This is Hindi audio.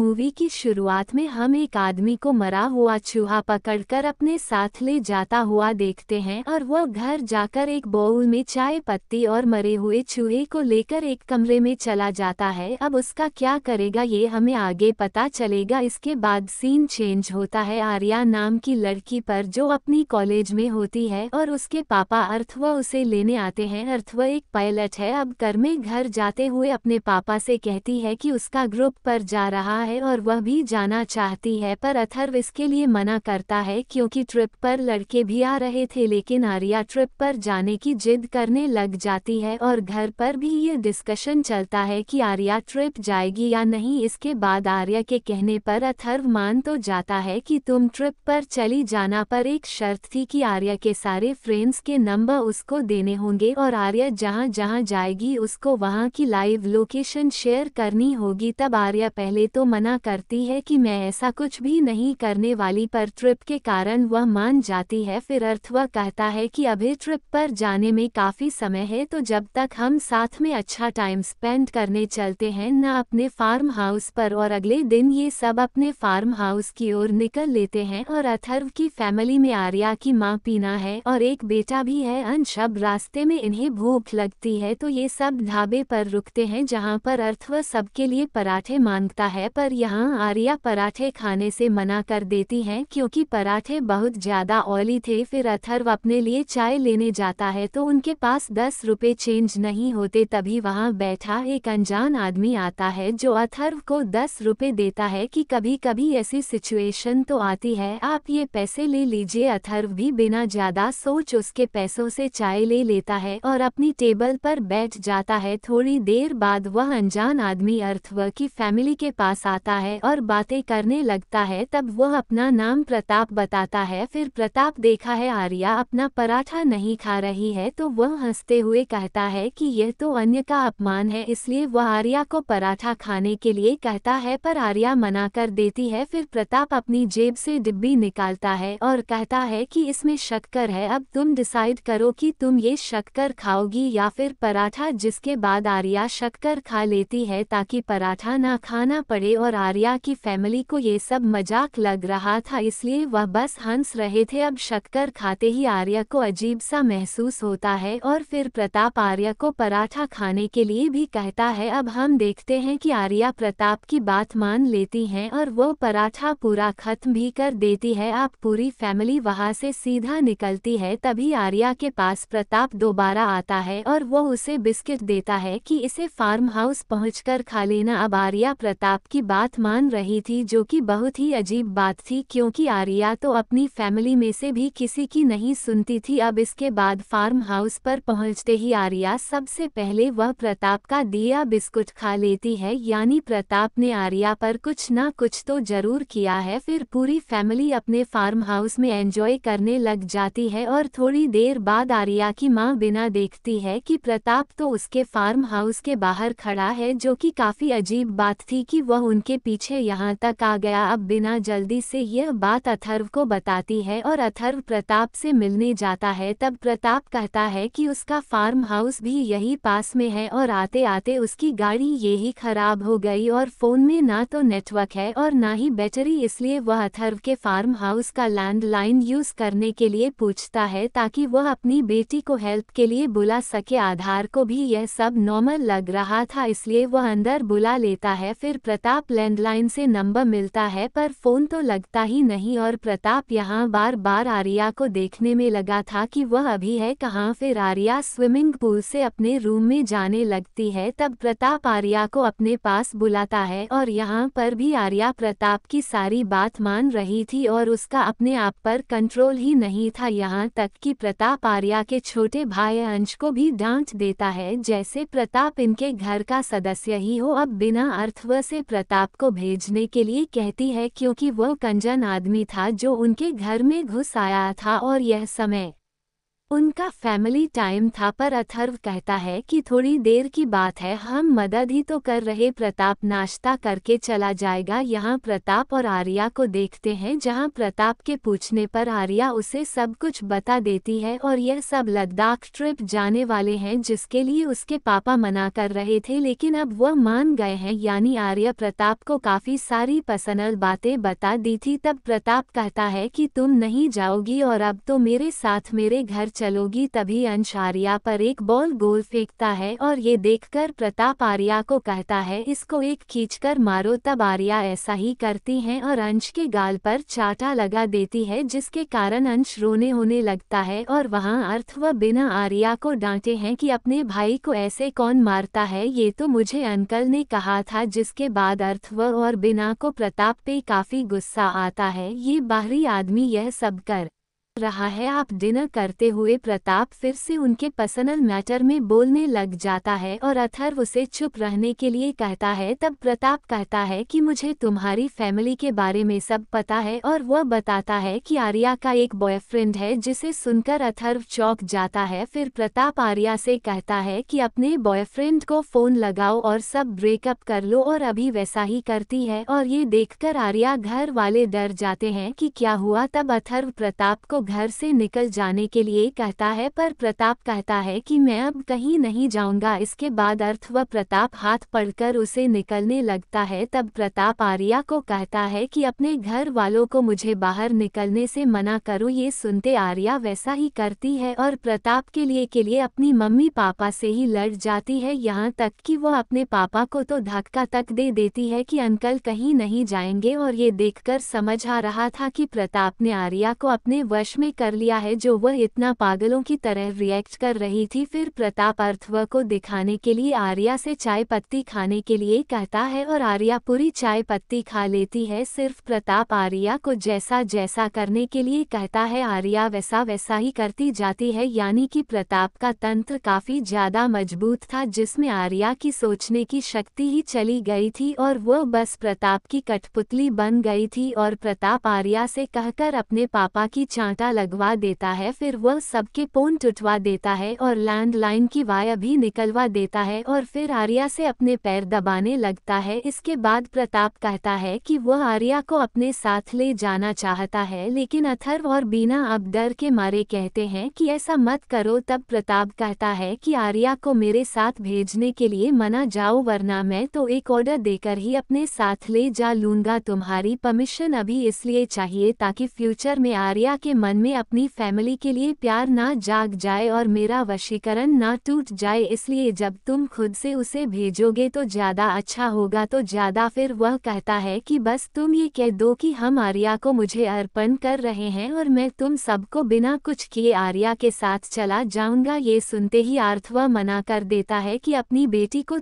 मूवी की शुरुआत में हम एक आदमी को मरा हुआ चूहा पकड़कर अपने साथ ले जाता हुआ देखते हैं और वह घर जाकर एक बाउल में चाय पत्ती और मरे हुए चूहे को लेकर एक कमरे में चला जाता है अब उसका क्या करेगा ये हमें आगे पता चलेगा इसके बाद सीन चेंज होता है आर्या नाम की लड़की पर जो अपनी कॉलेज में होती है और उसके पापा अर्थवा उसे लेने आते हैं अर्थवा एक पायलट है अब कर में घर जाते हुए अपने पापा से कहती है कि उसका ग्रुप पर जा रहा है है और वह भी जाना चाहती है पर अथर्व इसके लिए मना करता है क्योंकि ट्रिप पर लड़के भी आ रहे थे लेकिन आर्या ट्रिप पर जाने की जिद करने लग जाती है और घर पर भी ये डिस्कशन चलता है कि आर्या ट्रिप जाएगी या नहीं इसके बाद आर्या के कहने पर अथर्व मान तो जाता है कि तुम ट्रिप पर चली जाना पर एक शर्त थी कि आर्या के सारे फ्रेंड्स के नंबर उसको देने होंगे और आर्या जहाँ जहाँ जाएगी उसको वहाँ की लाइव लोकेशन शेयर करनी होगी तब आर्या पहले तो मना करती है कि मैं ऐसा कुछ भी नहीं करने वाली पर ट्रिप के कारण वह मान जाती है फिर अर्थव कहता है कि अभी ट्रिप पर जाने में काफ़ी समय है तो जब तक हम साथ में अच्छा टाइम स्पेंड करने चलते हैं न अपने फार्म हाउस पर और अगले दिन ये सब अपने फार्म हाउस की ओर निकल लेते हैं और अथर्व की फैमिली में आर्या की माँ पीना है और एक बेटा भी है अंश अब रास्ते में इन्हें भूख लगती है तो ये सब ढाबे पर रुकते हैं जहाँ पर अर्थव सबके लिए पराठे मांगता है पर पर यहाँ आर्या पराठे खाने से मना कर देती हैं क्योंकि पराठे बहुत ज़्यादा ऑयली थे फिर अथर्व अपने लिए चाय लेने जाता है तो उनके पास दस रुपए चेंज नहीं होते तभी वहाँ बैठा एक अनजान आदमी आता है जो अथर्व को दस रुपए देता है कि कभी कभी ऐसी सिचुएशन तो आती है आप ये पैसे ले लीजिए अथर्व भी बिना ज़्यादा सोच उसके पैसों से चाय ले लेता है और अपनी टेबल पर बैठ जाता है थोड़ी देर बाद वह अनजान आदमी अर्थव की फैमिली के पास बताता है और बातें करने लगता है तब वह अपना नाम प्रताप बताता है फिर प्रताप देखा है आर्या अपना पराठा नहीं खा रही है तो वह हंसते हुए कहता है कि यह तो अन्य का अपमान है इसलिए वह आर्या को पराठा खाने के लिए कहता है पर आर्या मना कर देती है फिर प्रताप अपनी जेब से डिब्बी निकालता है और कहता है कि इसमें शक्कर है अब तुम डिसाइड करो कि तुम ये शक्कर खाओगी या फिर पराठा जिसके बाद आर्या शक्कर खा लेती है ताकि पराठा ना खाना पड़े और आर्या की फैमिली को ये सब मजाक लग रहा था इसलिए वह बस हंस रहे थे अब शक्कर खाते ही आर्या को अजीब सा महसूस होता है और फिर प्रताप आर्या को पराठा खाने के लिए भी कहता है अब हम देखते हैं कि आर्या प्रताप की बात मान लेती हैं और वो पराठा पूरा खत्म भी कर देती है आप पूरी फैमिली वहाँ से सीधा निकलती है तभी आर्या के पास प्रताप दोबारा आता है और वो उसे बिस्किट देता है कि इसे फार्म हाउस पहुँच खा लेना अब आर्या प्रताप की बात मान रही थी जो कि बहुत ही अजीब बात थी क्योंकि आर्या तो अपनी फैमिली में से भी किसी की नहीं सुनती थी अब इसके बाद फार्म हाउस पर पहुंचते ही आर्या सबसे पहले वह प्रताप का दिया बिस्कुट खा लेती है यानी प्रताप ने आर्या पर कुछ ना कुछ तो जरूर किया है फिर पूरी फैमिली अपने फार्म हाउस में एंजॉय करने लग जाती है और थोड़ी देर बाद आर्या की माँ बिना देखती है कि प्रताप तो उसके फार्म हाउस के बाहर खड़ा है जो कि काफ़ी अजीब बात थी कि वह उन उनके पीछे यहाँ तक आ गया अब बिना जल्दी से यह बात अथर्व को बताती है और अथर्व प्रताप से मिलने जाता है तब प्रताप कहता है कि उसका फार्म हाउस भी यही पास में है और आते आते उसकी गाड़ी यही खराब हो गई और फ़ोन में ना तो नेटवर्क है और ना ही बैटरी इसलिए वह अथर्व के फार्म हाउस का लैंडलाइन यूज़ करने के लिए पूछता है ताकि वह अपनी बेटी को हेल्प के लिए बुला सके आधार को भी यह सब नॉर्मल लग रहा था इसलिए वह अंदर बुला लेता है फिर प्रताप लैंडलाइन से नंबर मिलता है पर फोन तो लगता ही नहीं और प्रताप यहाँ बार बार आर्या को देखने में लगा था कि वह अभी है कहाँ फिर आर्या स्विमिंग पूल से अपने रूम में जाने लगती है तब प्रताप आर्या को अपने पास बुलाता है और यहाँ पर भी आर्या प्रताप की सारी बात मान रही थी और उसका अपने आप पर कंट्रोल ही नहीं था यहाँ तक कि प्रताप आर्या के छोटे भाई अंश को भी डांट देता है जैसे प्रताप इनके घर का सदस्य ही हो अब बिना अर्थव से प्रताप प्रताप को भेजने के लिए कहती है क्योंकि वह कंजन आदमी था जो उनके घर में घुस आया था और यह समय उनका फैमिली टाइम था पर अथर्व कहता है कि थोड़ी देर की बात है हम मदद ही तो कर रहे प्रताप नाश्ता करके चला जाएगा यहाँ प्रताप और आर्या को देखते हैं जहाँ प्रताप के पूछने पर आर्या उसे सब कुछ बता देती है और यह सब लद्दाख ट्रिप जाने वाले हैं जिसके लिए उसके पापा मना कर रहे थे लेकिन अब वह मान गए हैं यानी आर्या प्रताप को काफ़ी सारी पर्सनल बातें बता दी थी तब प्रताप कहता है कि तुम नहीं जाओगी और अब तो मेरे साथ मेरे घर चलोगी तभी अंश आर्या पर एक बॉल गोल फेंकता है और ये देखकर प्रताप आर्या को कहता है इसको एक खींचकर मारो तब आर्या ऐसा ही करती हैं और अंश के गाल पर चाटा लगा देती है जिसके कारण अंश रोने होने लगता है और वहाँ अर्थ व बिना आर्या को डांटे हैं कि अपने भाई को ऐसे कौन मारता है ये तो मुझे अंकल ने कहा था जिसके बाद अर्थ व और बिना को प्रताप पे काफी गुस्सा आता है ये बाहरी आदमी यह सब कर रहा है आप डिनर करते हुए प्रताप फिर से उनके पर्सनल मैटर में बोलने लग जाता है और अथर्व उसे चुप रहने के लिए कहता है तब प्रताप कहता है कि मुझे तुम्हारी फैमिली के बारे में सब पता है और वह बताता है कि आर्या का एक बॉयफ्रेंड है जिसे सुनकर अथर्व चौक जाता है फिर प्रताप आर्या से कहता है कि अपने बॉयफ्रेंड को फ़ोन लगाओ और सब ब्रेकअप कर लो और अभी वैसा ही करती है और ये देखकर आर्या घर वाले डर जाते हैं कि क्या हुआ तब अथर्व प्रताप को घर से निकल जाने के लिए कहता है पर प्रताप कहता है कि मैं अब कहीं नहीं जाऊंगा इसके बाद अर्थ व प्रताप हाथ पढ़कर उसे निकलने लगता है तब प्रताप आर्या को कहता है कि अपने घर वालों को मुझे बाहर निकलने से मना करो ये सुनते आर्या वैसा ही करती है और प्रताप के लिए के लिए अपनी मम्मी पापा से ही लड़ जाती है यहाँ तक कि वो अपने पापा को तो धक्का तक दे देती है कि अंकल कहीं नहीं जाएंगे और ये देखकर समझ आ रहा था कि प्रताप ने आर्या को अपने वश जोश में कर लिया है जो वह इतना पागलों की तरह रिएक्ट कर रही थी फिर प्रताप अर्थव को दिखाने के लिए आर्या से चाय पत्ती खाने के लिए कहता है और आर्या पूरी चाय पत्ती खा लेती है सिर्फ प्रताप आर्या को जैसा जैसा करने के लिए कहता है आर्या वैसा वैसा ही करती जाती है यानी कि प्रताप का तंत्र काफी ज्यादा मजबूत था जिसमें आर्या की सोचने की शक्ति ही चली गई थी और वह बस प्रताप की कठपुतली बन गई थी और प्रताप आर्या से कहकर अपने पापा की चाट घंटा लगवा देता है फिर वह सबके पोन टुटवा देता है और लैंडलाइन की वाया भी निकलवा देता है और फिर आर्या से अपने पैर दबाने लगता है इसके बाद प्रताप कहता है कि वह आर्या को अपने साथ ले जाना चाहता है लेकिन अथर्व और बीना अब डर के मारे कहते हैं कि ऐसा मत करो तब प्रताप कहता है कि आर्या को मेरे साथ भेजने के लिए मना जाओ वरना मैं तो एक ऑर्डर देकर ही अपने साथ ले जा लूंगा तुम्हारी परमिशन अभी इसलिए चाहिए ताकि फ्यूचर में आर्या के मन मन में अपनी फैमिली के लिए प्यार ना जाग जाए और मेरा वशीकरण ना टूट जाए इसलिए जब तुम खुद से उसे भेजोगे तो ज़्यादा अच्छा होगा तो ज़्यादा फिर वह कहता है कि बस तुम ये कह दो कि हम आर्या को मुझे अर्पण कर रहे हैं और मैं तुम सबको बिना कुछ किए आर्या के साथ चला जाऊंगा ये सुनते ही आर्थवा मना कर देता है कि अपनी बेटी को